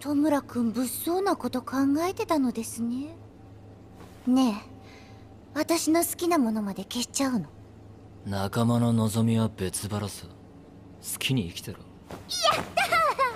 戸村君物騒なこと考えてたのですねねえ私の好きなものまで消しちゃうの仲間の望みは別腹さ好きに生きてろやった